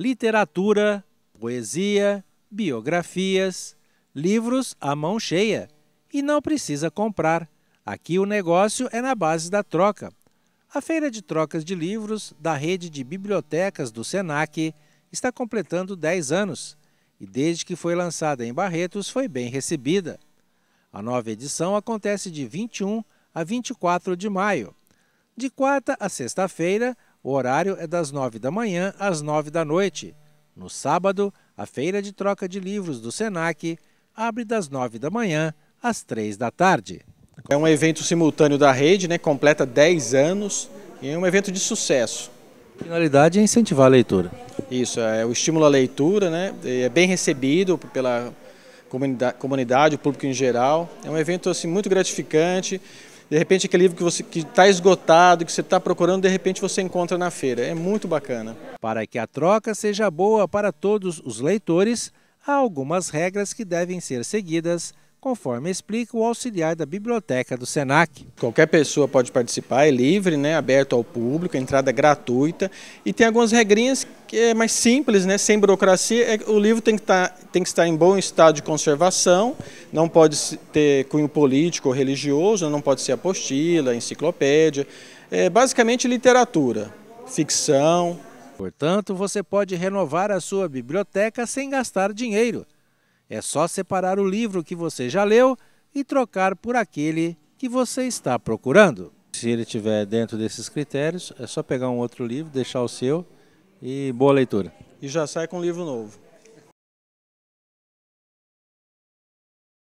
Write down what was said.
literatura, poesia, biografias, livros à mão cheia e não precisa comprar. Aqui o negócio é na base da troca. A feira de trocas de livros da rede de bibliotecas do SENAC está completando 10 anos e, desde que foi lançada em Barretos, foi bem recebida. A nova edição acontece de 21 a 24 de maio. De quarta a sexta-feira, o horário é das 9 da manhã às 9 da noite. No sábado, a feira de troca de livros do SENAC abre das 9 da manhã às 3 da tarde. É um evento simultâneo da rede, né, completa 10 anos e é um evento de sucesso. A finalidade é incentivar a leitura. Isso, é o estímulo à leitura, né, é bem recebido pela comunidade, comunidade, o público em geral. É um evento assim, muito gratificante, de repente aquele livro que você que está esgotado, que você está procurando, de repente você encontra na feira. É muito bacana. Para que a troca seja boa para todos os leitores, há algumas regras que devem ser seguidas conforme explica o auxiliar da biblioteca do SENAC. Qualquer pessoa pode participar, é livre, né, aberto ao público, entrada é gratuita e tem algumas regrinhas que é mais simples, né, sem burocracia. É o livro tem que, tá, tem que estar em bom estado de conservação, não pode ter cunho político ou religioso, não pode ser apostila, enciclopédia, é basicamente literatura, ficção. Portanto, você pode renovar a sua biblioteca sem gastar dinheiro. É só separar o livro que você já leu e trocar por aquele que você está procurando. Se ele estiver dentro desses critérios, é só pegar um outro livro, deixar o seu e boa leitura. E já sai com um livro novo.